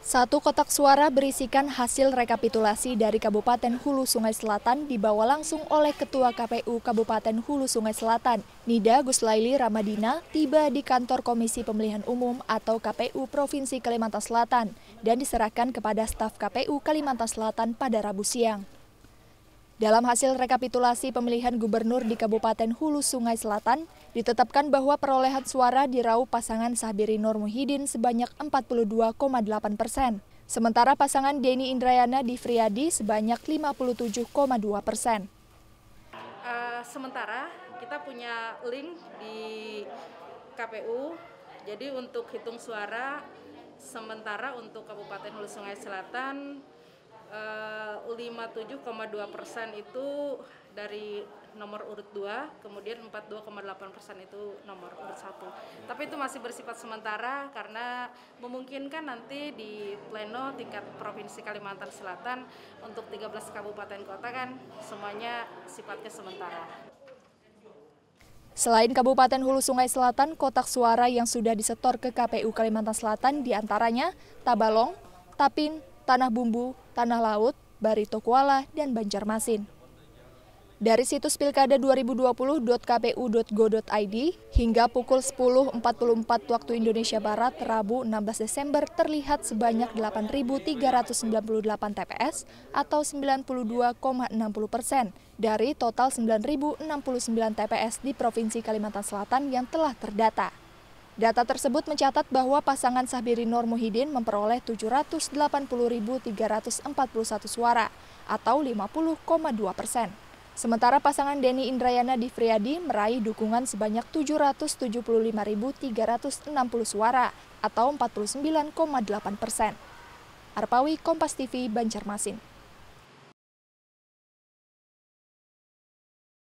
Satu kotak suara berisikan hasil rekapitulasi dari Kabupaten Hulu Sungai Selatan dibawa langsung oleh Ketua KPU Kabupaten Hulu Sungai Selatan, Nida Guslaili Ramadina, tiba di kantor Komisi Pemilihan Umum atau KPU Provinsi Kalimantan Selatan dan diserahkan kepada staf KPU Kalimantan Selatan pada Rabu siang. Dalam hasil rekapitulasi pemilihan gubernur di Kabupaten Hulu Sungai Selatan, ditetapkan bahwa perolehan suara diraup pasangan Sabiri Nur Muhyiddin sebanyak 42,8 persen. Sementara pasangan Denny Indrayana di Friadi sebanyak 57,2 persen. Uh, sementara kita punya link di KPU, jadi untuk hitung suara sementara untuk Kabupaten Hulu Sungai Selatan eh, 57,2 persen itu dari nomor urut 2, kemudian 42,8 persen itu nomor urut 1. Tapi itu masih bersifat sementara karena memungkinkan nanti di pleno tingkat Provinsi Kalimantan Selatan untuk 13 kabupaten kota kan semuanya sifatnya sementara. Selain Kabupaten Hulu Sungai Selatan, kotak suara yang sudah disetor ke KPU Kalimantan Selatan diantaranya Tabalong, Tapin, Tanah Bumbu, Tanah Laut, Barito Kuala, dan Banjarmasin. Dari situs pilkada2020.kpu.go.id hingga pukul 10.44 waktu Indonesia Barat Rabu 16 Desember terlihat sebanyak 8.398 TPS atau 92,60 persen dari total 9.069 TPS di Provinsi Kalimantan Selatan yang telah terdata. Data tersebut mencatat bahwa pasangan Sahbiri Nur Muhyiddin memperoleh 780.341 suara atau 50,2 persen. Sementara pasangan Denny Indrayana Friadi meraih dukungan sebanyak 775.360 suara atau 49,8 persen. Arpawi Kompas TV Banjarmasin.